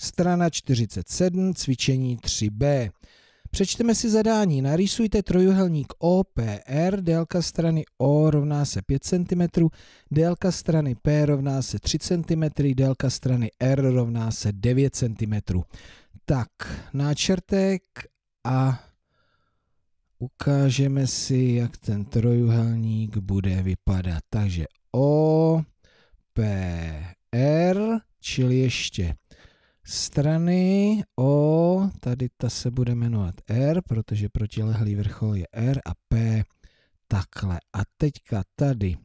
Strana 47, cvičení 3b. Přečteme si zadání. Narýsujte trojuhelník OPR, délka strany O rovná se 5 cm, délka strany P rovná se 3 cm, délka strany R rovná se 9 cm. Tak, náčrtek a ukážeme si, jak ten trojuhelník bude vypadat. Takže O, P, R, čili ještě strany O, tady ta se bude jmenovat R, protože protilehlý vrchol je R a P takhle. A teďka tady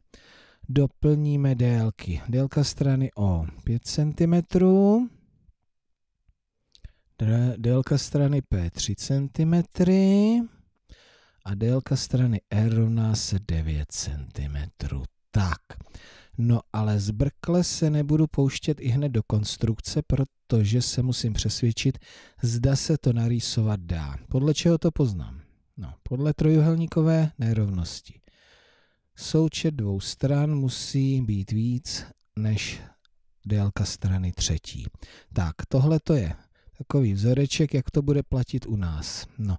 doplníme délky. Délka strany O 5 cm, délka strany P 3 cm a délka strany R rovná se 9 cm. Tak, No ale zbrkle se nebudu pouštět i hned do konstrukce, protože se musím přesvědčit, zda se to narýsovat dá. Podle čeho to poznám? No, podle trojuhelníkové nerovnosti. Součet dvou stran musí být víc než délka strany třetí. Tak, tohle to je takový vzoreček, jak to bude platit u nás. No,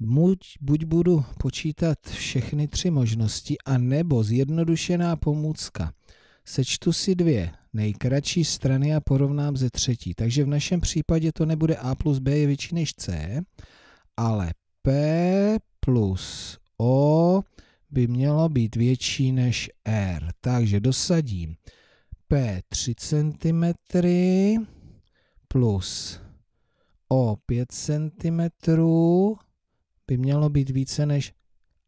buď, buď budu počítat všechny tři možnosti, a nebo zjednodušená pomůcka. Sečtu si dvě nejkratší strany a porovnám ze třetí. Takže v našem případě to nebude a plus b je větší než c, ale p plus o by mělo být větší než r. Takže dosadím p 3 cm plus o 5 cm by mělo být více než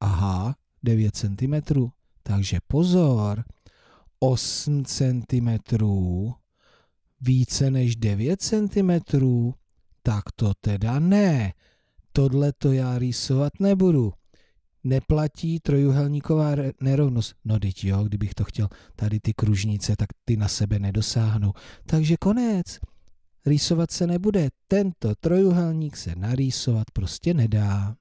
aha, 9 cm. Takže pozor, 8 cm více než 9 cm, tak to teda ne. Tohle to já rýsovat nebudu. Neplatí trojuhelníková nerovnost. No teď jo, kdybych to chtěl tady ty kružnice, tak ty na sebe nedosáhnou. Takže konec. Rýsovat se nebude. Tento trojuhelník se narýsovat prostě nedá.